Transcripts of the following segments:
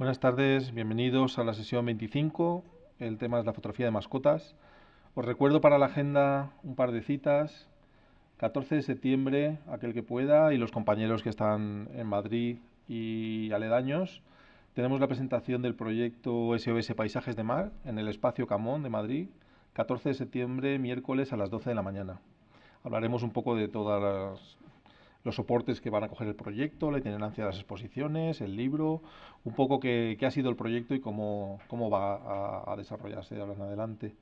Buenas tardes, bienvenidos a la sesión 25. El tema es la fotografía de mascotas. Os recuerdo para la agenda un par de citas. 14 de septiembre, aquel que pueda, y los compañeros que están en Madrid y aledaños. Tenemos la presentación del proyecto SOS Paisajes de Mar en el espacio Camón de Madrid, 14 de septiembre, miércoles a las 12 de la mañana. Hablaremos un poco de todas las los soportes que van a coger el proyecto, la itinerancia de las exposiciones, el libro, un poco qué, ha sido el proyecto y cómo, cómo va a, desarrollarse de ahora en adelante.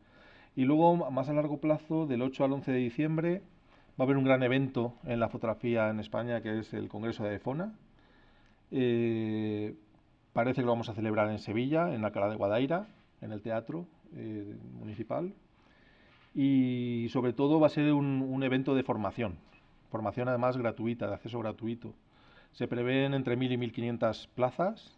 Y luego, más a largo plazo, del 8 al 11 de diciembre, va a haber un gran evento en la fotografía en España, que es el Congreso de EFONA. Eh, parece que lo vamos a celebrar en Sevilla, en la Cala de Guadaira, en el Teatro eh, Municipal. Y sobre todo va a ser un evento de formación, formación además gratuita, de acceso gratuito. Se prevén entre 1.000 y 1.500 plazas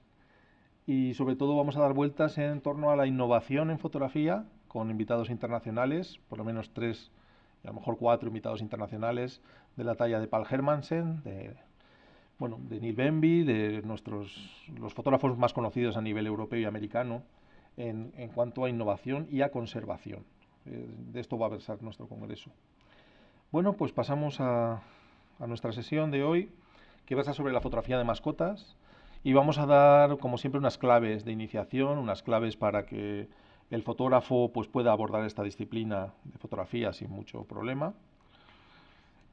y sobre todo vamos a dar vueltas en torno a la innovación en fotografía con invitados internacionales, por lo menos tres, a lo mejor cuatro invitados internacionales de la talla de Paul Hermansen, de bueno, de Neil Bemby, de nuestros los fotógrafos más conocidos a nivel europeo y americano en, cuanto a innovación y a conservación. Eh, de esto va a versar nuestro congreso. Bueno, pues pasamos a, nuestra sesión de hoy, que ser sobre la fotografía de mascotas. Y vamos a dar, como siempre, unas claves de iniciación, unas claves para que el fotógrafo pues, pueda abordar esta disciplina de fotografía sin mucho problema.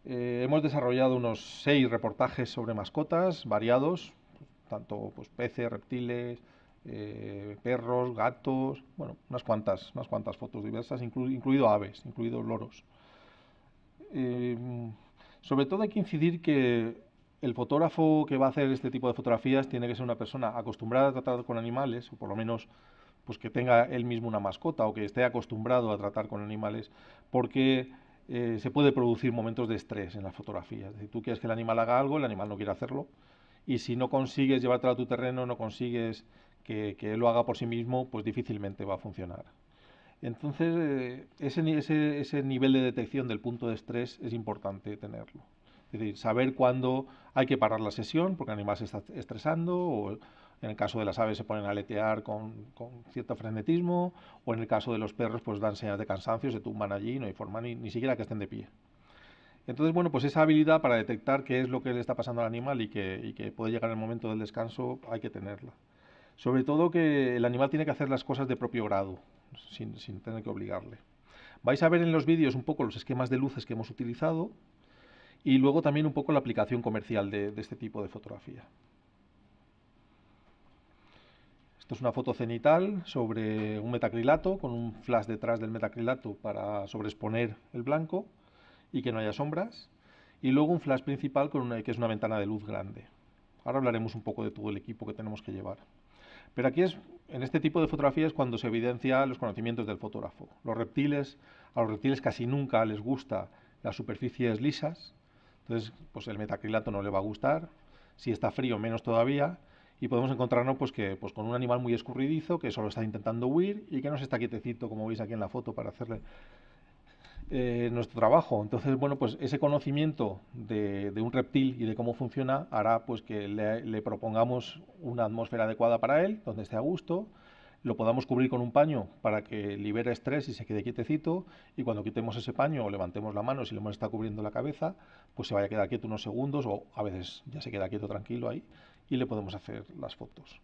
Eh, hemos desarrollado unos seis reportajes sobre mascotas variados, tanto pues, peces, reptiles, eh, perros, gatos, bueno, unas cuantas, cuantas fotos diversas, incluido aves, incluidos loros. Em, sobre todo hay que incidir que el fotógrafo que va a hacer este tipo de fotografías tiene que ser una persona acostumbrada a tratar con animales, o por lo menos pues que tenga él mismo una mascota o que esté acostumbrado a tratar con animales, porque eh, se puede producir momentos de estrés en las fotografías. Si tú quieres que el animal haga algo, el animal no quiere hacerlo, y si no consigues llevártelo a tu terreno, no consigues que, que él lo haga por sí mismo, pues difícilmente va a funcionar. Entonces, eh, ese, nivel de detección del punto de estrés es importante tenerlo. Es decir, saber cuándo hay que parar la sesión porque el animal se está estresando, o en el caso de las aves se ponen a aletear con, cierto frenetismo, o en el caso de los perros pues dan señales de cansancio, se tumban allí, no hay forma ni, siquiera que estén de pie. Entonces, bueno, pues esa habilidad para detectar qué es lo que le está pasando al animal y que puede llegar el momento del descanso hay que tenerla. Sobre todo que el animal tiene que hacer las cosas de propio grado sin, tener que obligarle. Vais a ver en los vídeos un poco los esquemas de luces que hemos utilizado y luego también un poco la aplicación comercial de, este tipo de fotografía. Esto es una foto cenital sobre un metacrilato con un flash detrás del metacrilato para sobreexponer el blanco y que no haya sombras. Y luego un flash principal con una, que es una ventana de luz grande. Ahora hablaremos un poco de todo el equipo que tenemos que llevar. Pero aquí es en este tipo de fotografías es cuando se evidencia los conocimientos del fotógrafo. Los reptiles, a los reptiles casi nunca les gusta las superficies lisas, entonces pues el metacrilato no le va a gustar, si está frío menos todavía, y podemos encontrarnos pues, que, pues, con un animal muy escurridizo que solo está intentando huir y que no se está quietecito, como veis aquí en la foto, para hacerle eh, nuestro trabajo. Entonces, bueno, pues ese conocimiento de, un reptil y de cómo funciona hará pues que le, le, propongamos una atmósfera adecuada para él, donde esté a gusto, lo podamos cubrir con un paño para que libere estrés y se quede quietecito, y cuando quitemos ese paño o levantemos la mano si le hemos estado cubriendo la cabeza, pues se vaya a quedar quieto unos segundos o a veces ya se queda quieto tranquilo ahí y le podemos hacer las fotos.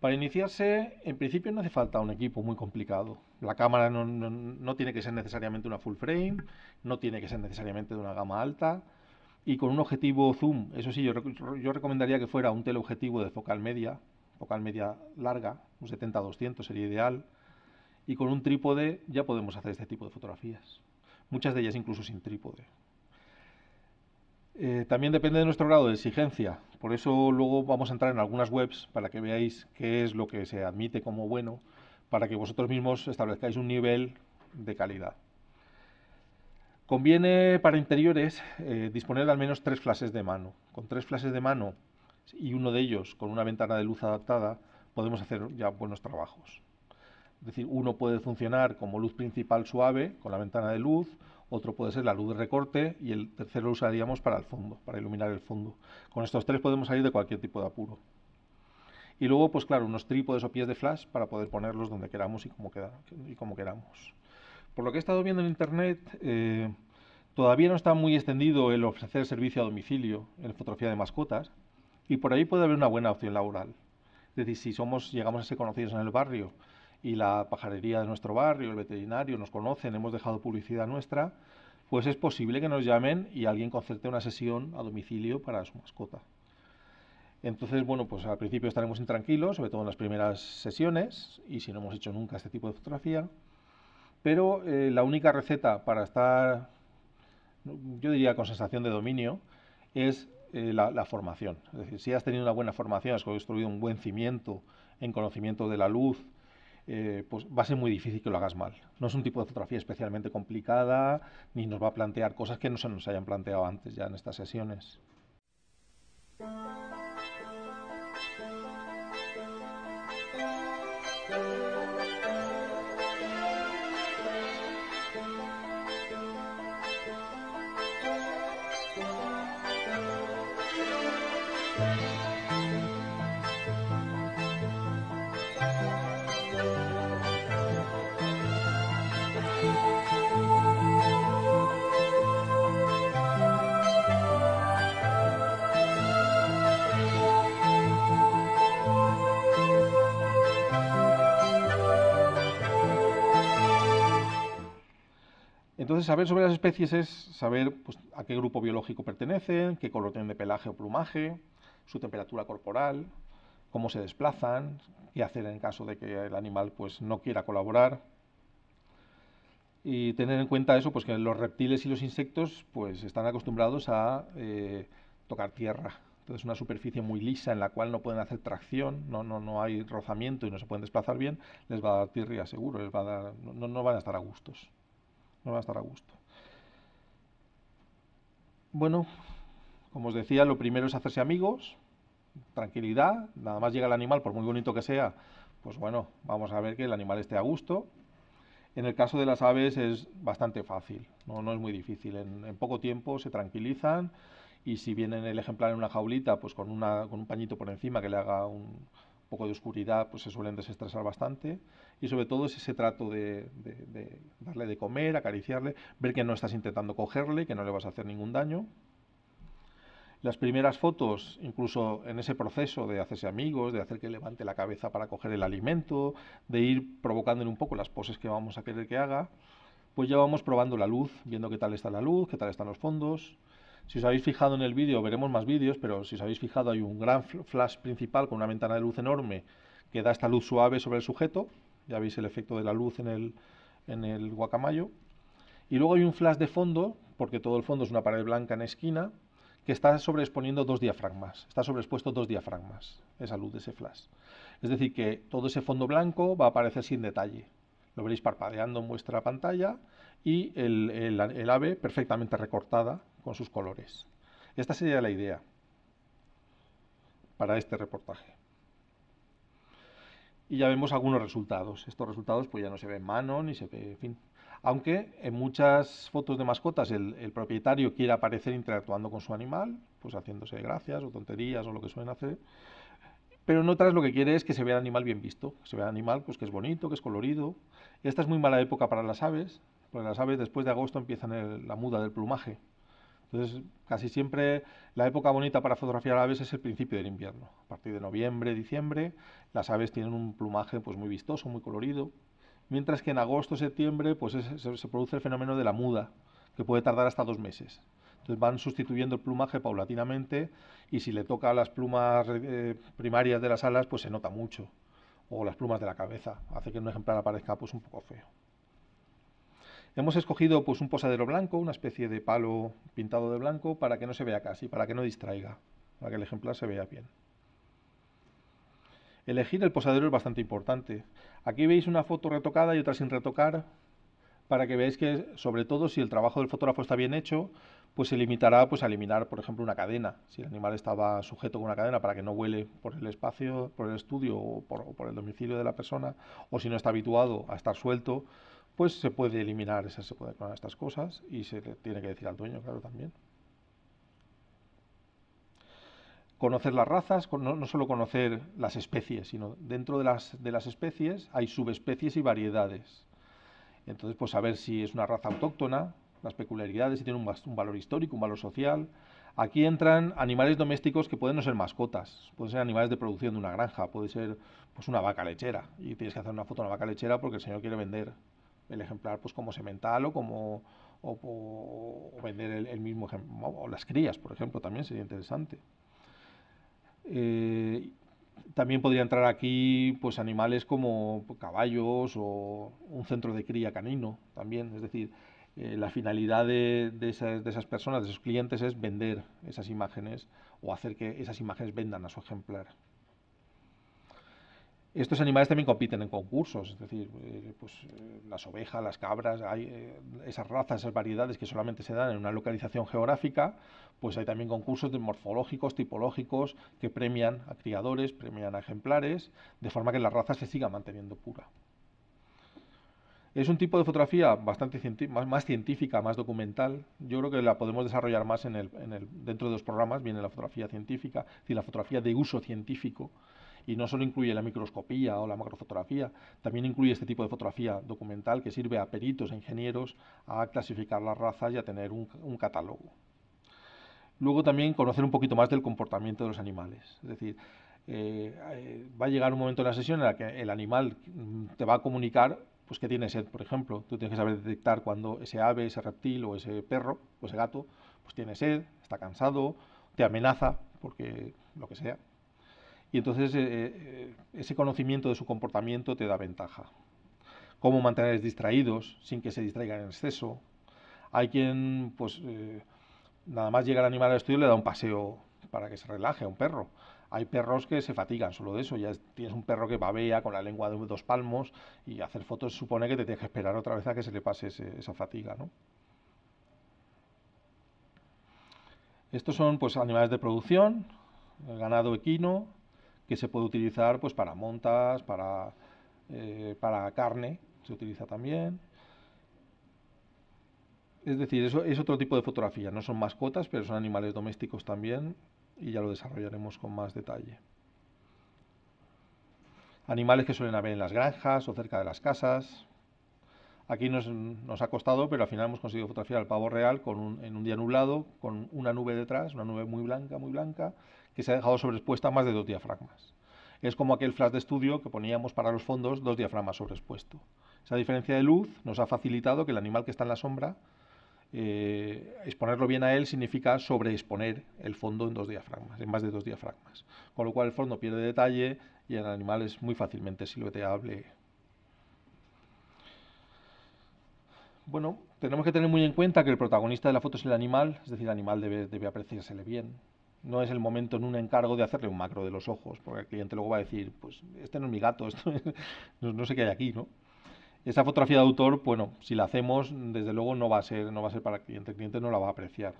Para iniciarse, en principio no hace falta un equipo muy complicado. La cámara no, tiene que ser necesariamente una full frame, no tiene que ser necesariamente de una gama alta. Y con un objetivo zoom, eso sí, yo, yo recomendaría que fuera un teleobjetivo de focal media, focal media larga, un 70-200 sería ideal. Y con un trípode ya podemos hacer este tipo de fotografías. Muchas de ellas incluso sin trípode. Eh, también depende de nuestro grado de exigencia, por eso luego vamos a entrar en algunas webs para que veáis qué es lo que se admite como bueno, para que vosotros mismos establezcáis un nivel de calidad. Conviene para interiores eh, disponer de al menos tres flashes de mano. Con tres flashes de mano y uno de ellos con una ventana de luz adaptada podemos hacer ya buenos trabajos. Es decir, uno puede funcionar como luz principal suave con la ventana de luz, otro puede ser la luz de recorte y el tercero lo usaríamos para el fondo, para iluminar el fondo. Con estos tres podemos salir de cualquier tipo de apuro. Y luego, pues claro, unos trípodes o pies de flash para poder ponerlos donde queramos y como, y como queramos. Por lo que he estado viendo en internet, eh, todavía no está muy extendido el ofrecer servicio a domicilio en fotografía de mascotas y por ahí puede haber una buena opción laboral. Es decir, si somos, llegamos a ser conocidos en el barrio y la pajarería de nuestro barrio, el veterinario, nos conocen, hemos dejado publicidad nuestra, pues es posible que nos llamen y alguien concerte una sesión a domicilio para su mascota. Entonces, bueno, pues al principio estaremos intranquilos, sobre todo en las primeras sesiones, y si no hemos hecho nunca este tipo de fotografía. Pero eh, la única receta para estar, yo diría, con sensación de dominio, es eh, la, la, formación. Es decir, si has tenido una buena formación, has construido un buen cimiento en conocimiento de la luz, eh, pues va a ser muy difícil que lo hagas mal. No es un tipo de fotografía especialmente complicada, ni nos va a plantear cosas que no se nos hayan planteado antes ya en estas sesiones. Entonces, saber sobre las especies es saber pues, a qué grupo biológico pertenecen, qué color tienen de pelaje o plumaje, su temperatura corporal, cómo se desplazan, qué hacer en caso de que el animal pues, no quiera colaborar. Y tener en cuenta eso, pues que los reptiles y los insectos pues, están acostumbrados a eh, tocar tierra. Entonces, una superficie muy lisa en la cual no pueden hacer tracción, no, no, no hay rozamiento y no se pueden desplazar bien, les va a dar tirria seguro, no van a estar a gustos no va a estar a gusto. Bueno, como os decía, lo primero es hacerse amigos, tranquilidad, nada más llega el animal, por muy bonito que sea, pues bueno, vamos a ver que el animal esté a gusto. En el caso de las aves es bastante fácil, no, es muy difícil, en, poco tiempo se tranquilizan y si vienen el ejemplar en una jaulita, pues con un pañito por encima que le haga un, poco de oscuridad, pues se suelen desestresar bastante. Y sobre todo es ese trato de, de, darle de comer, acariciarle, ver que no estás intentando cogerle, que no le vas a hacer ningún daño. Las primeras fotos, incluso en ese proceso de hacerse amigos, de hacer que levante la cabeza para coger el alimento, de ir provocándole un poco las poses que vamos a querer que haga, pues ya vamos probando la luz, viendo qué tal está la luz, qué tal están los fondos, si os habéis fijado en el vídeo, veremos más vídeos, pero si os habéis fijado hay un gran flash principal con una ventana de luz enorme que da esta luz suave sobre el sujeto. Ya veis el efecto de la luz en el, en el guacamayo. Y luego hay un flash de fondo, porque todo el fondo es una pared blanca en esquina, que está sobreexponiendo dos diafragmas, está sobreexpuesto dos diafragmas, esa luz de ese flash. Es decir, que todo ese fondo blanco va a aparecer sin detalle. Lo veréis parpadeando en vuestra pantalla y el, ave perfectamente recortada con sus colores. Esta sería la idea para este reportaje. Y ya vemos algunos resultados. Estos resultados pues ya no se ven mano, ni se ve, fin. Aunque en muchas fotos de mascotas el, propietario quiere aparecer interactuando con su animal, pues haciéndose gracias o tonterías o lo que suelen hacer. Pero en otras lo que quiere es que se vea el animal bien visto, que se vea el animal pues, que es bonito, que es colorido. Esta es muy mala época para las aves, porque las aves después de agosto empiezan la muda del plumaje. Entonces, casi siempre la época bonita para fotografiar aves es el principio del invierno. A partir de noviembre, diciembre, las aves tienen un plumaje pues, muy vistoso, muy colorido. Mientras que en agosto, septiembre, pues se produce el fenómeno de la muda, que puede tardar hasta dos meses. Entonces van sustituyendo el plumaje paulatinamente y si le toca las plumas eh, primarias de las alas, pues se nota mucho. O las plumas de la cabeza, hace que un ejemplar aparezca pues un poco feo. Hemos escogido pues un posadero blanco, una especie de palo pintado de blanco para que no se vea casi, para que no distraiga, para que el ejemplar se vea bien. Elegir el posadero es bastante importante. Aquí veis una foto retocada y otra sin retocar, para que veáis que sobre todo si el trabajo del fotógrafo está bien hecho, pues se limitará pues, a eliminar, por ejemplo, una cadena. Si el animal estaba sujeto con una cadena para que no huele por el espacio, por el estudio o por, o por el domicilio de la persona, o si no está habituado a estar suelto, pues se puede eliminar, se puede con estas cosas y se tiene que decir al dueño, claro, también. Conocer las razas, no, solo conocer las especies, sino dentro de las, especies hay subespecies y variedades. Entonces, pues saber si es una raza autóctona, las peculiaridades, si tiene un, valor histórico, un valor social. Aquí entran animales domésticos que pueden no ser mascotas, pueden ser animales de producción de una granja, puede ser pues una vaca lechera y tienes que hacer una foto de una vaca lechera porque el señor quiere vender el ejemplar pues como semental o como o, vender el, mismo ejemplo, o las crías, por ejemplo, también sería interesante. Eh, también podría entrar aquí pues animales como pues, caballos o un centro de cría canino también, es decir, eh, la finalidad de, esas, de, esas, personas, de esos clientes, es vender esas imágenes o hacer que esas imágenes vendan a su ejemplar. Estos animales también compiten en concursos, es decir, eh, pues, eh, las ovejas, las cabras, hay eh, esas razas, esas variedades que solamente se dan en una localización geográfica, pues hay también concursos de morfológicos, tipológicos, que premian a criadores, premian a ejemplares, de forma que la raza se siga manteniendo pura. Es un tipo de fotografía bastante más, científica, más documental. Yo creo que la podemos desarrollar más en el, en el, dentro de los programas, viene la fotografía científica, y la fotografía de uso científico, y no solo incluye la microscopía o la macrofotografía, también incluye este tipo de fotografía documental que sirve a peritos, a e ingenieros, a clasificar las razas y a tener un, catálogo. Luego también conocer un poquito más del comportamiento de los animales, es decir, eh, va a llegar un momento en la sesión en el que el animal te va a comunicar pues que tiene sed, por ejemplo. Tú tienes que saber detectar cuando ese ave, ese reptil o ese perro o ese gato pues tiene sed, está cansado, te amenaza porque lo que sea y entonces eh, eh, ese conocimiento de su comportamiento te da ventaja. Cómo mantenerles distraídos sin que se distraigan en exceso. Hay quien, pues, eh, nada más llega el animal al estudio le da un paseo para que se relaje a un perro. Hay perros que se fatigan solo de eso. Ya tienes un perro que babea con la lengua de dos palmos y hacer fotos supone que te tienes que esperar otra vez a que se le pase esa fatiga, Estos son pues animales de producción, ganado equino, que se puede utilizar pues para montas, eh, para, carne, se utiliza también. Es decir, eso es otro tipo de fotografía, no son mascotas, pero son animales domésticos también y ya lo desarrollaremos con más detalle. Animales que suelen haber en las granjas o cerca de las casas. Aquí nos, nos ha costado, pero al final hemos conseguido fotografiar al pavo real con en un día nublado, con una nube detrás, una nube muy blanca, muy blanca, que se ha dejado sobreexpuesta más de dos diafragmas. Es como aquel flash de estudio que poníamos para los fondos dos diafragmas sobreexpuesto. Esa diferencia de luz nos ha facilitado que el animal que está en la sombra, eh, exponerlo bien a él significa sobreexponer el fondo en dos diafragmas, en más de dos diafragmas. Con lo cual el fondo pierde detalle y el animal es muy fácilmente silueteable bueno, tenemos que tener muy en cuenta que el protagonista de la foto es el animal, es decir, el animal debe, debe apreciársele bien no es el momento en un encargo de hacerle un macro de los ojos, porque el cliente luego va a decir, pues este no es mi gato, esto no, sé qué hay aquí, ¿no? Esa fotografía de autor, bueno, si la hacemos, desde luego no va a ser, no va a ser para el cliente, el cliente no la va a apreciar.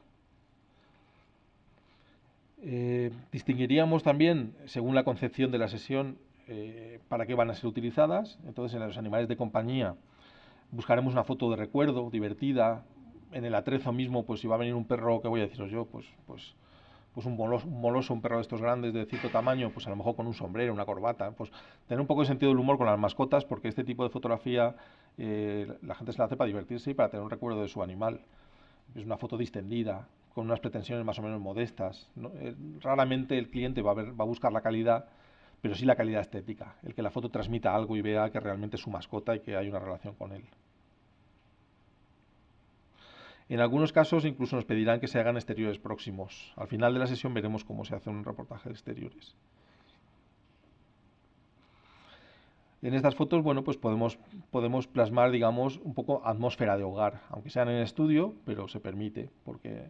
Eh, distinguiríamos también, según la concepción de la sesión, eh, para qué van a ser utilizadas. Entonces, en los animales de compañía buscaremos una foto de recuerdo, divertida. En el atrezo mismo, pues si va a venir un perro, ¿qué voy a deciros yo? Pues, pues pues un moloso, un, perro de estos grandes de cierto tamaño, pues a lo mejor con un sombrero, una corbata, pues tener un poco de sentido del humor con las mascotas, porque este tipo de fotografía eh, la gente se la hace para divertirse y para tener un recuerdo de su animal. Es una foto distendida, con unas pretensiones más o menos modestas. Eh, raramente el cliente va a buscar la calidad, pero sí la calidad estética, el que la foto transmita algo y vea que realmente es su mascota y que hay una relación con él. En algunos casos incluso nos pedirán que se hagan exteriores próximos. Al final de la sesión veremos cómo se hace un reportaje de exteriores. En estas fotos, bueno, pues podemos, podemos plasmar, digamos, un poco atmósfera de hogar, aunque sean en estudio, pero se permite, porque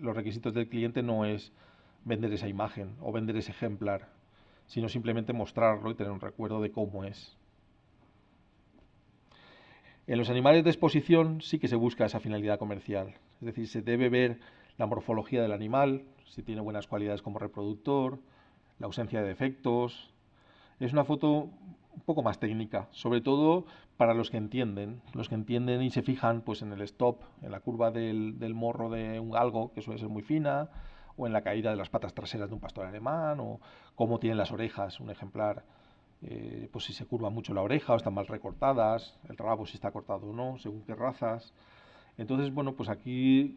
los requisitos del cliente no es vender esa imagen o vender ese ejemplar, sino simplemente mostrarlo y tener un recuerdo de cómo es. En los animales de exposición sí que se busca esa finalidad comercial, es decir, se debe ver la morfología del animal, si tiene buenas cualidades como reproductor, la ausencia de defectos. Es una foto un poco más técnica, sobre todo para los que entienden, los que entienden y se fijan pues en el stop, en la curva del, morro de un galgo, que suele ser muy fina, o en la caída de las patas traseras de un pastor alemán, o cómo tienen las orejas, un ejemplar eh, pues si se curva mucho la oreja o están mal recortadas, el rabo si está cortado o no, según qué razas. Entonces, bueno, pues aquí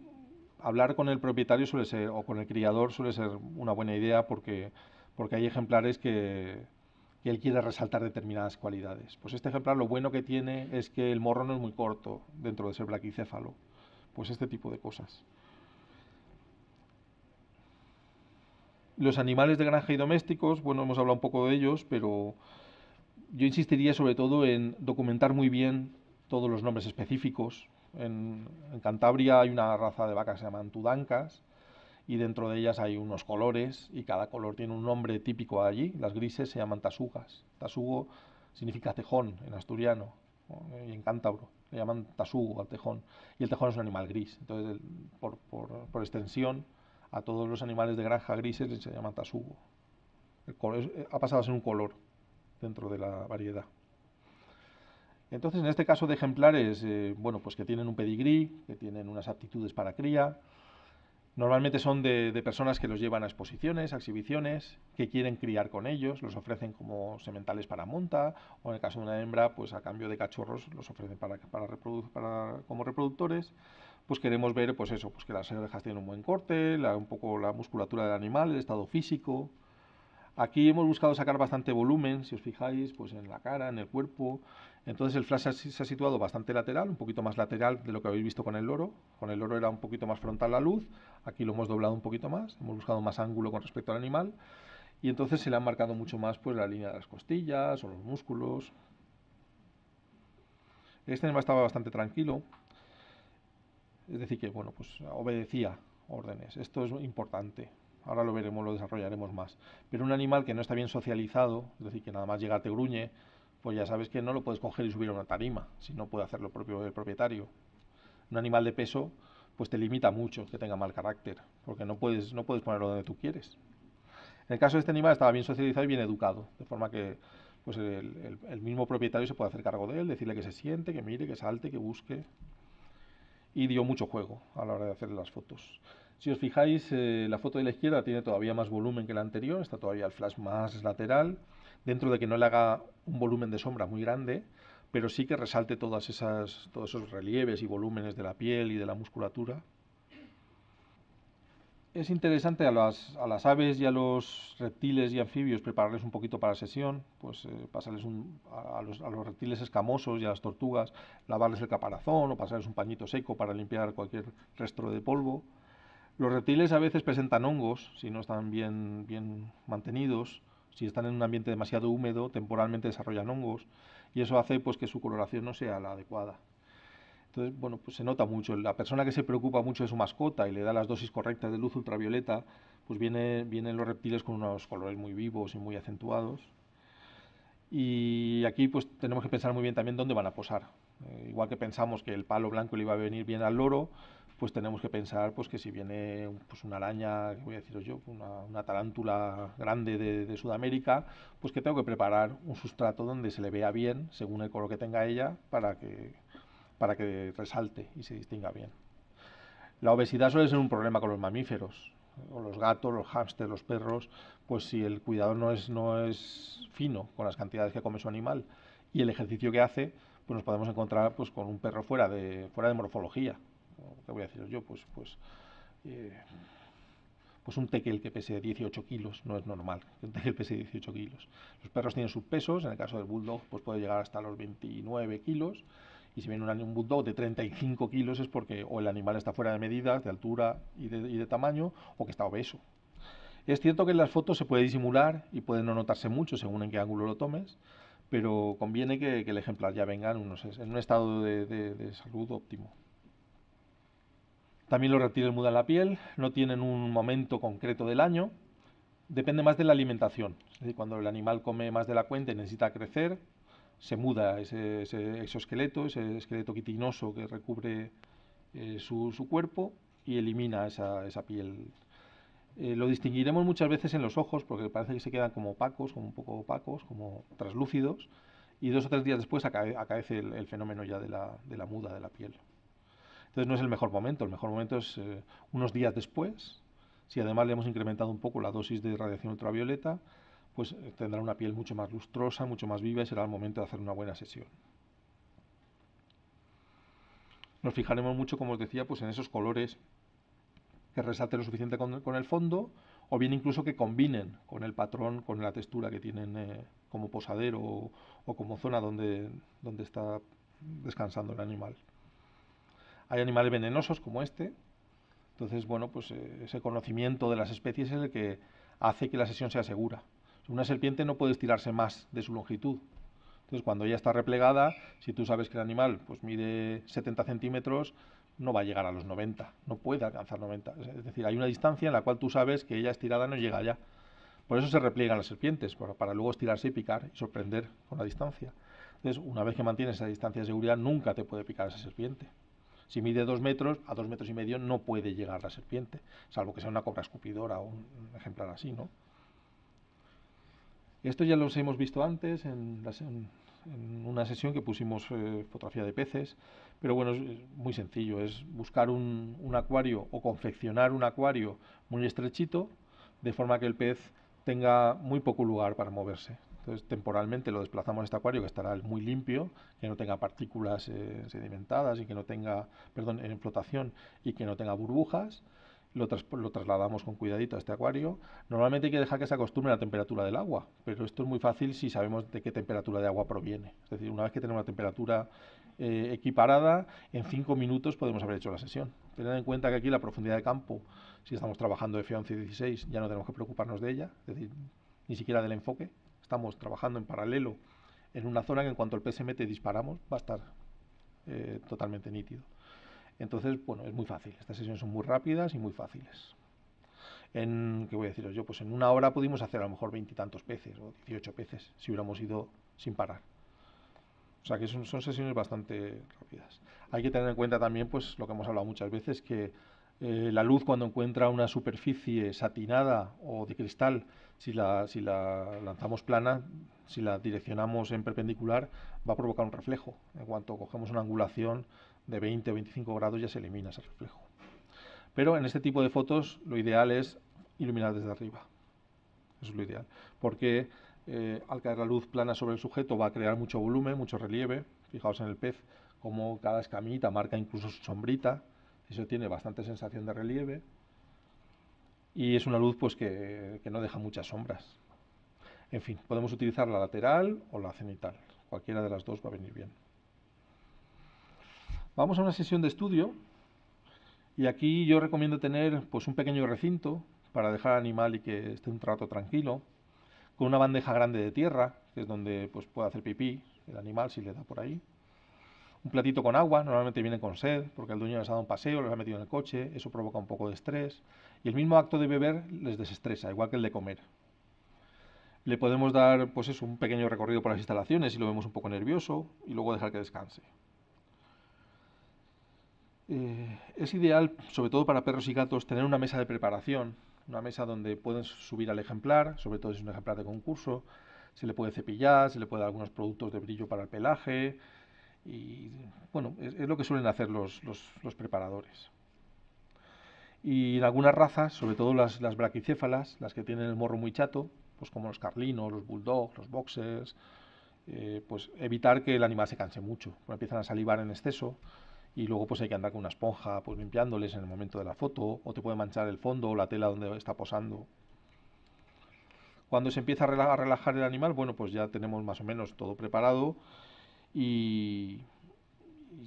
hablar con el propietario suele ser, o con el criador suele ser una buena idea porque, hay ejemplares que, él quiere resaltar determinadas cualidades. Pues este ejemplar lo bueno que tiene es que el morro no es muy corto dentro de ser blaquicéfalo, Pues este tipo de cosas. Los animales de granja y domésticos, bueno, hemos hablado un poco de ellos, pero yo insistiría sobre todo en documentar muy bien todos los nombres específicos. En, Cantabria hay una raza de vacas que se llaman tudancas y dentro de ellas hay unos colores y cada color tiene un nombre típico allí. Las grises se llaman tasugas. Tasugo significa tejón en asturiano y en cántabro. Le llaman tasugo al tejón y el tejón es un animal gris. Entonces, por extensión, a todos los animales de granja grises se llama tasugo. Eh, ha pasado a ser un color dentro de la variedad. Entonces, en este caso de ejemplares, eh, bueno, pues que tienen un pedigrí, que tienen unas aptitudes para cría, normalmente son de, personas que los llevan a exposiciones, a exhibiciones, que quieren criar con ellos, los ofrecen como sementales para monta, o en el caso de una hembra, pues a cambio de cachorros los ofrecen para, como reproductores pues queremos ver, pues eso, pues que las orejas tienen un buen corte, la, un poco la musculatura del animal, el estado físico. Aquí hemos buscado sacar bastante volumen, si os fijáis, pues en la cara, en el cuerpo. Entonces el flash se ha situado bastante lateral, un poquito más lateral de lo que habéis visto con el loro. Con el loro era un poquito más frontal la luz, aquí lo hemos doblado un poquito más, hemos buscado más ángulo con respecto al animal. Y entonces se le ha marcado mucho más pues la línea de las costillas o los músculos. Este animal estaba bastante tranquilo, es decir, que bueno, pues obedecía órdenes. Esto es importante. Ahora lo veremos, lo desarrollaremos más. Pero un animal que no está bien socializado, es decir, que nada más llega te gruñe, pues ya sabes que no lo puedes coger y subir a una tarima, si no puede hacerlo propio el propietario. Un animal de peso, pues te limita mucho que tenga mal carácter, porque no puedes, no puedes ponerlo donde tú quieres. En el caso de este animal estaba bien socializado y bien educado, de forma que pues el mismo propietario se puede hacer cargo de él, decirle que se siente, que mire, que salte, que busque, y dio mucho juego a la hora de hacer las fotos. Si os fijáis, eh, la foto de la izquierda tiene todavía más volumen que la anterior, está todavía el flash más lateral, dentro de que no le haga un volumen de sombra muy grande, pero sí que resalte todas esas, todos esos relieves y volúmenes de la piel y de la musculatura es interesante a las, aves y a los reptiles y anfibios prepararles un poquito para la sesión, pues eh, pasarles a, los, reptiles escamosos y a las tortugas, lavarles el caparazón o pasarles un pañito seco para limpiar cualquier resto de polvo. Los reptiles a veces presentan hongos si no están bien, bien mantenidos, si están en un ambiente demasiado húmedo, temporalmente desarrollan hongos y eso hace pues que su coloración no sea la adecuada. Entonces, bueno, pues se nota mucho. La persona que se preocupa mucho de su mascota y le da las dosis correctas de luz ultravioleta, pues vienen los reptiles con unos colores muy vivos y muy acentuados. Y aquí pues tenemos que pensar muy bien también dónde van a posar. Eh, igual que pensamos que el palo blanco le iba a venir bien al loro, pues tenemos que pensar pues que si viene pues, una araña, que voy a deciros yo, una, tarántula grande de, Sudamérica, pues que tengo que preparar un sustrato donde se le vea bien, según el color que tenga ella, para que para que resalte y se distinga bien. La obesidad suele ser un problema con los mamíferos, o los gatos, los hámsters, los perros, pues si el cuidado no es, no es fino con las cantidades que come su animal y el ejercicio que hace, pues nos podemos encontrar pues, con un perro fuera de, fuera de morfología. ¿Qué voy a decir yo? Pues, pues, eh, pues un tequel que pese 18 kilos no es normal, que un tequel pese 18 kilos. Los perros tienen sus pesos, en el caso del bulldog pues puede llegar hasta los 29 kilos, y si viene un, un bulldog de 35 kilos es porque o el animal está fuera de medidas, de altura y de, tamaño, o que está obeso. Es cierto que en las fotos se puede disimular y puede no notarse mucho según en qué ángulo lo tomes, pero conviene que, el ejemplar ya venga en, un estado de, salud óptimo. También los reptiles mudan la piel, no tienen un momento concreto del año, depende más de la alimentación. Es decir, cuando el animal come más de la cuenta y necesita crecer, se muda ese, ese, exoesqueleto, ese esqueleto quitinoso que recubre eh, su, cuerpo y elimina esa, piel. Eh, lo distinguiremos muchas veces en los ojos porque parece que se quedan como opacos, como un poco opacos, como traslúcidos, y dos o tres días después acaece el, fenómeno ya de la, muda de la piel. Entonces no es el mejor momento, el mejor momento es eh, unos días después, si además le hemos incrementado un poco la dosis de radiación ultravioleta, pues eh, tendrá una piel mucho más lustrosa, mucho más viva y será el momento de hacer una buena sesión. Nos fijaremos mucho, como os decía, pues en esos colores que resalten lo suficiente con, el fondo o bien incluso que combinen con el patrón, con la textura que tienen eh, como posadero o, como zona donde, donde está descansando el animal. Hay animales venenosos como este, entonces bueno, pues eh, ese conocimiento de las especies es el que hace que la sesión sea segura. Una serpiente no puede estirarse más de su longitud. Entonces, cuando ella está replegada, si tú sabes que el animal pues, mide 70 centímetros, no va a llegar a los 90, no puede alcanzar 90. Es decir, hay una distancia en la cual tú sabes que ella estirada no llega allá. Por eso se repliegan las serpientes, para, para luego estirarse y picar y sorprender con la distancia. Entonces, una vez que mantienes esa distancia de seguridad, nunca te puede picar esa serpiente. Si mide dos metros, a dos metros y medio no puede llegar la serpiente, salvo que sea una cobra escupidora o un ejemplar así, ¿no? Esto ya los hemos visto antes en, una sesión que pusimos eh, fotografía de peces, pero bueno, es, muy sencillo, es buscar un, acuario o confeccionar un acuario muy estrechito, de forma que el pez tenga muy poco lugar para moverse. Entonces, temporalmente lo desplazamos a este acuario que estará muy limpio, que no tenga partículas eh, sedimentadas y que no tenga, perdón, en flotación y que no tenga burbujas lo, trasladamos con cuidadito a este acuario. Normalmente hay que dejar que se acostumbre a la temperatura del agua, pero esto es muy fácil si sabemos de qué temperatura de agua proviene. Es decir, una vez que tenemos la temperatura eh, equiparada, en cinco minutos podemos haber hecho la sesión. Tened en cuenta que aquí la profundidad de campo, si estamos trabajando F11 16, ya no tenemos que preocuparnos de ella, es decir, ni siquiera del enfoque. Estamos trabajando en paralelo en una zona que en cuanto el PSM te disparamos va a estar eh, totalmente nítido. Entonces, bueno, es muy fácil. Estas sesiones son muy rápidas y muy fáciles. En, ¿qué voy a deciros yo? Pues en una hora pudimos hacer a lo mejor veintitantos peces o dieciocho peces si hubiéramos ido sin parar. O sea que son, sesiones bastante rápidas. Hay que tener en cuenta también, pues, lo que hemos hablado muchas veces, que eh, la luz cuando encuentra una superficie satinada o de cristal, si la, si la lanzamos plana, si la direccionamos en perpendicular, va a provocar un reflejo. En cuanto cogemos una angulación, de 20 o 25 grados ya se elimina ese reflejo. Pero en este tipo de fotos lo ideal es iluminar desde arriba. Eso es lo ideal. Porque eh, al caer la luz plana sobre el sujeto va a crear mucho volumen, mucho relieve. Fijaos en el pez, como cada escamita marca incluso su sombrita. Eso tiene bastante sensación de relieve. Y es una luz pues, que no deja muchas sombras. En fin, podemos utilizar la lateral o la cenital. Cualquiera de las dos va a venir bien. Vamos a una sesión de estudio y aquí yo recomiendo tener pues un pequeño recinto para dejar al animal y que esté un trato tranquilo, con una bandeja grande de tierra, que es donde pues puede hacer pipí el animal si le da por ahí. Un platito con agua, normalmente viene con sed, porque el dueño les ha dado un paseo, les ha metido en el coche, eso provoca un poco de estrés. Y el mismo acto de beber les desestresa, igual que el de comer. Le podemos dar pues eso, un pequeño recorrido por las instalaciones si lo vemos un poco nervioso y luego dejar que descanse. Eh, es ideal, sobre todo para perros y gatos, tener una mesa de preparación, una mesa donde pueden subir al ejemplar, sobre todo si es un ejemplar de concurso, se le puede cepillar, se le puede dar algunos productos de brillo para el pelaje, y bueno, es, lo que suelen hacer los, preparadores. Y en algunas razas, sobre todo las, las braquicéfalas, las que tienen el morro muy chato, pues como los carlinos, los bulldogs, los boxers, eh, pues evitar que el animal se canse mucho, no empiezan a salivar en exceso, y luego pues hay que andar con una esponja pues limpiándoles en el momento de la foto o te puede manchar el fondo o la tela donde está posando. Cuando se empieza a relajar, el animal, bueno, pues ya tenemos más o menos todo preparado y,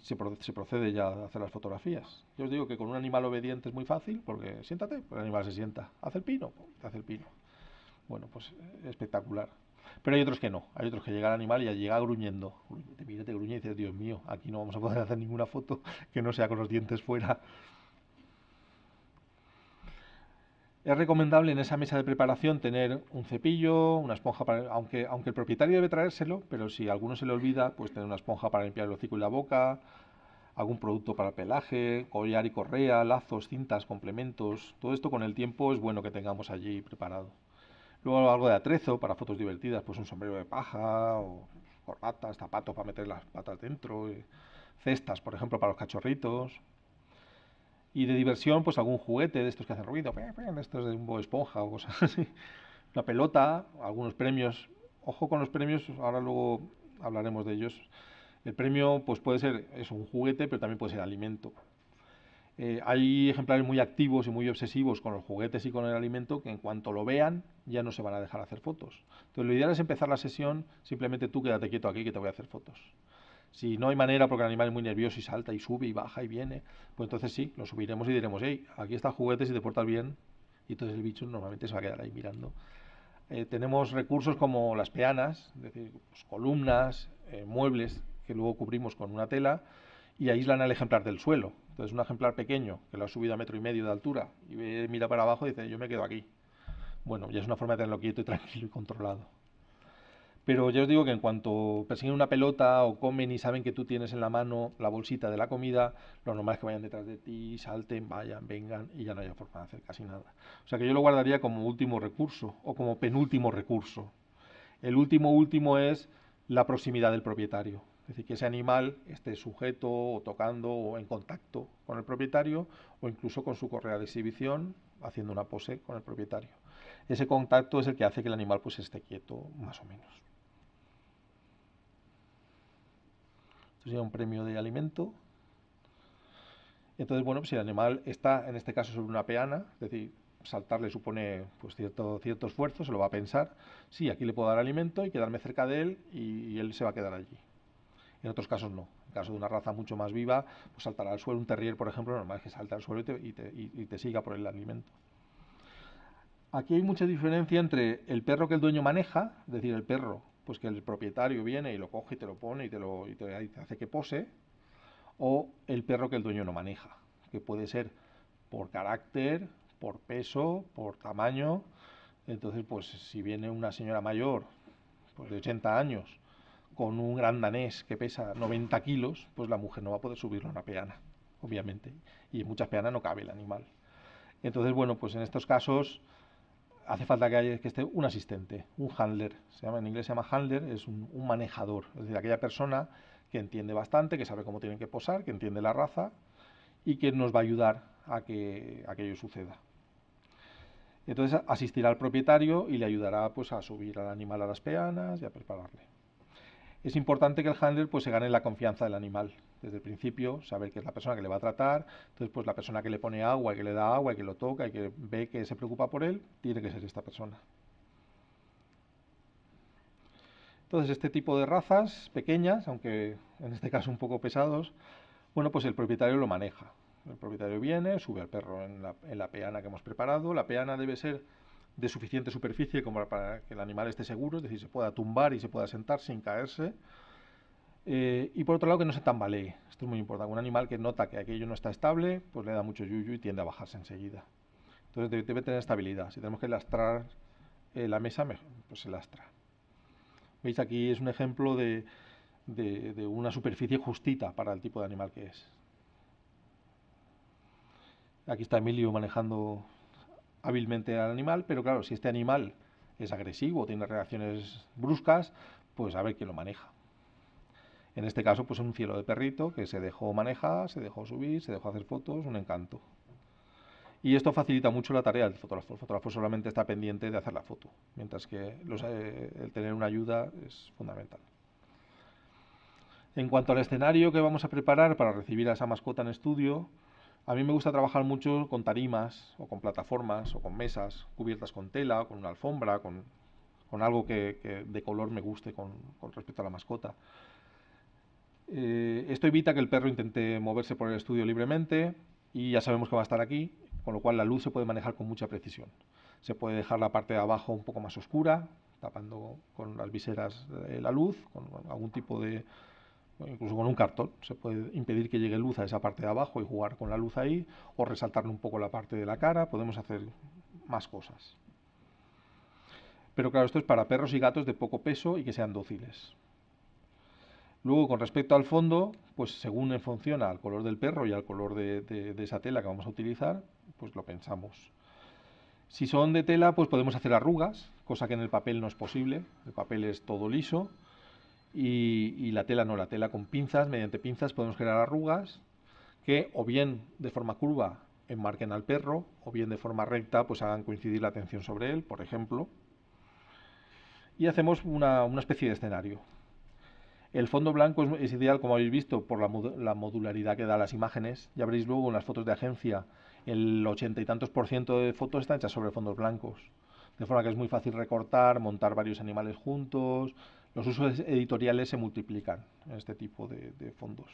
se, procede ya a hacer las fotografías. Yo os digo que con un animal obediente es muy fácil porque siéntate, el animal se sienta, hace el pino, te hace el pino. Bueno, pues espectacular. Pero hay otros que no, hay otros que llega el animal y ya llega gruñendo, mira, gruñe y dices, Dios mío, aquí no vamos a poder hacer ninguna foto que no sea con los dientes fuera. Es recomendable en esa mesa de preparación tener un cepillo, una esponja para, aunque, aunque el propietario debe traérselo, pero si a alguno se le olvida, pues tener una esponja para limpiar el hocico y la boca, algún producto para pelaje, collar y correa, lazos, cintas, complementos. Todo esto con el tiempo es bueno que tengamos allí preparado. Luego algo de atrezo para fotos divertidas, pues un sombrero de paja o corbatas, zapatos para meter las patas dentro, eh, cestas, por ejemplo, para los cachorritos. Y de diversión, pues algún juguete de estos que hacen ruido, estos de un esponja o cosas así. Una pelota, algunos premios. Ojo con los premios, ahora luego hablaremos de ellos. El premio pues puede ser es un juguete, pero también puede ser alimento. Eh, hay ejemplares muy activos y muy obsesivos con los juguetes y con el alimento que en cuanto lo vean ya no se van a dejar hacer fotos. Entonces lo ideal es empezar la sesión, simplemente tú quédate quieto aquí que te voy a hacer fotos. Si no hay manera porque el animal es muy nervioso y salta y sube y baja y viene, pues entonces sí, lo subiremos y diremos, hey, aquí están juguetes y te portas bien. Y entonces el bicho normalmente se va a quedar ahí mirando. Eh, tenemos recursos como las peanas, es decir, pues columnas, eh, muebles que luego cubrimos con una tela y aíslan al ejemplar del suelo. Entonces un ejemplar pequeño que lo ha subido a metro y medio de altura y mira para abajo y dice yo me quedo aquí. Bueno, ya es una forma de tenerlo quieto y tranquilo y controlado. Pero ya os digo que en cuanto persiguen una pelota o comen y saben que tú tienes en la mano la bolsita de la comida, lo normal es que vayan detrás de ti, salten, vayan, vengan y ya no haya forma de hacer casi nada. O sea que yo lo guardaría como último recurso o como penúltimo recurso. El último último es la proximidad del propietario. Es decir, que ese animal esté sujeto o tocando o en contacto con el propietario o incluso con su correa de exhibición haciendo una pose con el propietario. Ese contacto es el que hace que el animal pues esté quieto más o menos. Esto sería un premio de alimento. Entonces, bueno, pues, si el animal está en este caso sobre una peana, es decir, saltar le supone pues, cierto, cierto esfuerzo, se lo va a pensar. Sí, aquí le puedo dar alimento y quedarme cerca de él y él se va a quedar allí en otros casos no. En caso de una raza mucho más viva, pues saltará al suelo. Un terrier, por ejemplo, normal es que salta al suelo y te, siga por el alimento. Aquí hay mucha diferencia entre el perro que el dueño maneja, es decir, el perro, pues que el propietario viene y lo coge y te lo pone y te, lo, hace que pose, o el perro que el dueño no maneja, que puede ser por carácter, por peso, por tamaño. Entonces, pues si viene una señora mayor, pues, de 80 años, con un gran danés que pesa 90 kilos, pues la mujer no va a poder subirlo a una peana, obviamente. Y en muchas peanas no cabe el animal. Entonces, bueno, pues en estos casos hace falta que, haya, que esté un asistente, un handler. Se llama, en inglés se llama handler, es un, manejador. Es decir, aquella persona que entiende bastante, que sabe cómo tienen que posar, que entiende la raza y que nos va a ayudar a que aquello suceda. Entonces asistirá al propietario y le ayudará pues, a subir al animal a las peanas y a prepararle es importante que el handler pues, se gane la confianza del animal. Desde el principio, saber que es la persona que le va a tratar, entonces pues la persona que le pone agua, que le da agua, que lo toca, y que ve que se preocupa por él, tiene que ser esta persona. Entonces este tipo de razas pequeñas, aunque en este caso un poco pesados, bueno pues el propietario lo maneja. El propietario viene, sube al perro en la peana que hemos preparado, la peana debe ser de suficiente superficie como para que el animal esté seguro, es decir, se pueda tumbar y se pueda sentar sin caerse. Eh, y por otro lado, que no se tambalee. Esto es muy importante. Un animal que nota que aquello no está estable, pues le da mucho yuyu y tiende a bajarse enseguida. Entonces debe tener estabilidad. Si tenemos que lastrar eh, la mesa, pues se lastra. ¿Veis? Aquí es un ejemplo de, de una superficie justita para el tipo de animal que es. Aquí está Emilio manejando hábilmente al animal, pero claro, si este animal es agresivo, tiene reacciones bruscas, pues a ver quién lo maneja. En este caso, pues un cielo de perrito que se dejó manejar, se dejó subir, se dejó hacer fotos, un encanto. Y esto facilita mucho la tarea del fotógrafo. El fotógrafo solamente está pendiente de hacer la foto, mientras que eh, el tener una ayuda es fundamental. En cuanto al escenario que vamos a preparar para recibir a esa mascota en estudio, a mí me gusta trabajar mucho con tarimas o con plataformas o con mesas cubiertas con tela, con una alfombra, con, algo que, de color me guste con, respecto a la mascota. Eh, esto evita que el perro intente moverse por el estudio libremente y ya sabemos que va a estar aquí, con lo cual la luz se puede manejar con mucha precisión. Se puede dejar la parte de abajo un poco más oscura, tapando con las viseras eh, la luz, con algún tipo de, incluso con un cartón. Se puede impedir que llegue luz a esa parte de abajo y jugar con la luz ahí, o resaltarle un poco la parte de la cara, podemos hacer más cosas. Pero claro, esto es para perros y gatos de poco peso y que sean dóciles. Luego, con respecto al fondo, pues según en funciona al color del perro y al color de, de esa tela que vamos a utilizar, pues lo pensamos. Si son de tela, pues podemos hacer arrugas, cosa que en el papel no es posible. El papel es todo liso y, la tela no, la tela con pinzas, mediante pinzas podemos crear arrugas que o bien de forma curva enmarquen al perro o bien de forma recta pues hagan coincidir la atención sobre él, por ejemplo. Y hacemos una, especie de escenario. El fondo blanco es, ideal, como habéis visto, por la, modularidad que da las imágenes. Ya veréis luego en las fotos de agencia, el ochenta y tantos por ciento de fotos están hechas sobre fondos blancos. De forma que es muy fácil recortar, montar varios animales juntos, los usos editoriales se multiplican en este tipo de, fondos.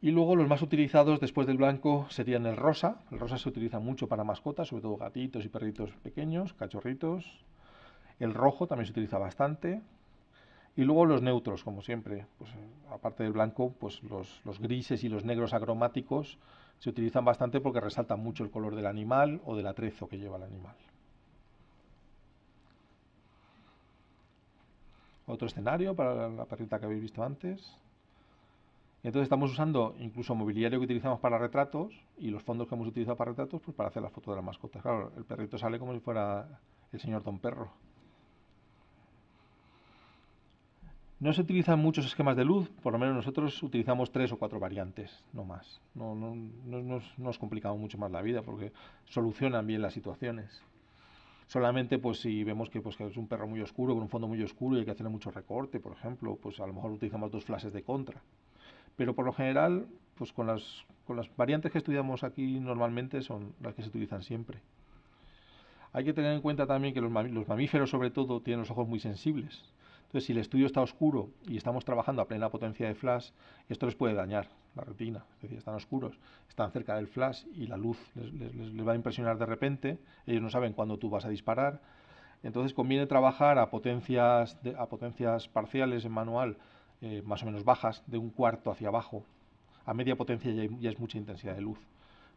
Y luego los más utilizados después del blanco serían el rosa. El rosa se utiliza mucho para mascotas, sobre todo gatitos y perritos pequeños, cachorritos. El rojo también se utiliza bastante. Y luego los neutros, como siempre. Pues, aparte del blanco, pues los, los grises y los negros acromáticos se utilizan bastante porque resaltan mucho el color del animal o del atrezo que lleva el animal. otro escenario para la perrita que habéis visto antes. entonces estamos usando incluso mobiliario que utilizamos para retratos y los fondos que hemos utilizado para retratos pues para hacer la foto de la mascota. Claro, el perrito sale como si fuera el señor Don Perro. No se utilizan muchos esquemas de luz, por lo menos nosotros utilizamos tres o cuatro variantes, no más. No, no, no nos complicamos mucho más la vida porque solucionan bien las situaciones. Solamente pues si vemos pues, que, es un perro muy oscuro, con un fondo muy oscuro y hay que hacerle mucho recorte, por ejemplo, pues a lo mejor utilizamos dos flashes de contra. Pero por lo general, pues con las, con las variantes que estudiamos aquí normalmente son las que se utilizan siempre. Hay que tener en cuenta también que los, los mamíferos sobre todo tienen los ojos muy sensibles. Entonces, si el estudio está oscuro y estamos trabajando a plena potencia de flash, esto les puede dañar la retina, es decir, están oscuros, están cerca del flash y la luz les, va a impresionar de repente, ellos no saben cuándo tú vas a disparar, entonces conviene trabajar a potencias, a potencias parciales en manual eh, más o menos bajas, de un cuarto hacia abajo. A media potencia ya, es mucha intensidad de luz,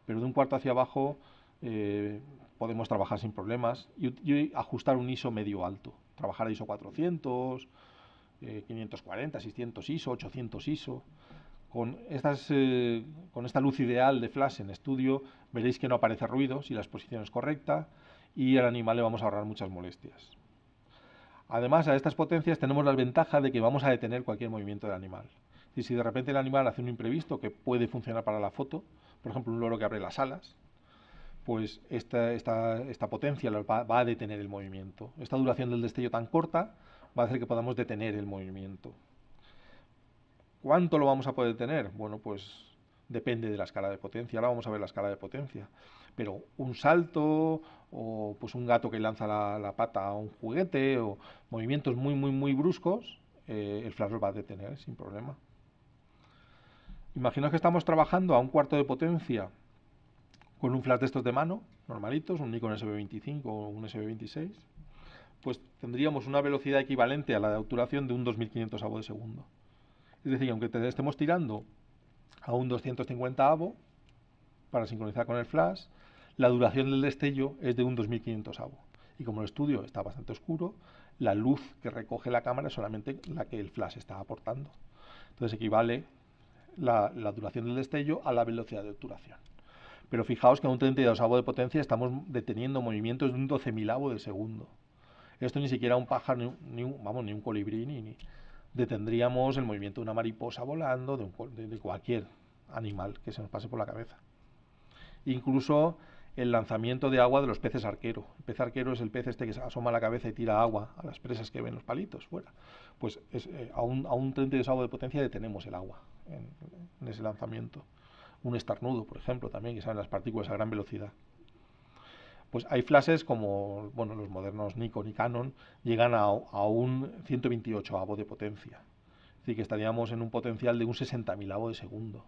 pero de un cuarto hacia abajo eh, podemos trabajar sin problemas y, ajustar un ISO medio alto. Trabajar a ISO 400, 540, 600 ISO, 800 ISO. Eh, con, esta luz ideal de flash en estudio veréis que no aparece ruido si la exposición es correcta y al animal le vamos a ahorrar muchas molestias. Además, a estas potencias tenemos la ventaja de que vamos a detener cualquier movimiento del animal. si de repente el animal hace un imprevisto que puede funcionar para la foto, por ejemplo, un loro que abre las alas, pues esta, potencia va a detener el movimiento. Esta duración del destello tan corta va a hacer que podamos detener el movimiento. ¿Cuánto lo vamos a poder tener? Bueno, pues depende de la escala de potencia. Ahora vamos a ver la escala de potencia. Pero un salto, o pues un gato que lanza la, pata a un juguete, o movimientos muy, muy, muy bruscos, eh, el flash lo va a detener sin problema. Imaginaos que estamos trabajando a un cuarto de potencia con un flash de estos de mano, normalitos, un Nikon SB25 o un SB26, pues tendríamos una velocidad equivalente a la de obturación de un 2500 avo de segundo. Es decir, aunque te estemos tirando a un 250 avo para sincronizar con el flash, la duración del destello es de un 2500 avo. Y como el estudio está bastante oscuro, la luz que recoge la cámara es solamente la que el flash está aportando. Entonces equivale la, duración del destello a la velocidad de obturación. Pero fijaos que a un 32 avo de potencia estamos deteniendo movimientos de un 12.000 avo de segundo. Esto ni siquiera un pájaro, ni un, ni vamos, ni un colibrí, ni, ni, detendríamos el movimiento de una mariposa volando, de, cualquier animal que se nos pase por la cabeza. Incluso el lanzamiento de agua de los peces arquero. El pez arquero es el pez este que se asoma la cabeza y tira agua a las presas que ven los palitos fuera. Pues eh, a, un, a un 32 de potencia detenemos el agua en, ese lanzamiento. Un estarnudo, por ejemplo, también que salen las partículas a gran velocidad pues hay flashes como, bueno, los modernos Nikon y Canon llegan a, un 128 avo de potencia. Es decir, que estaríamos en un potencial de un 60.000 avo de segundo.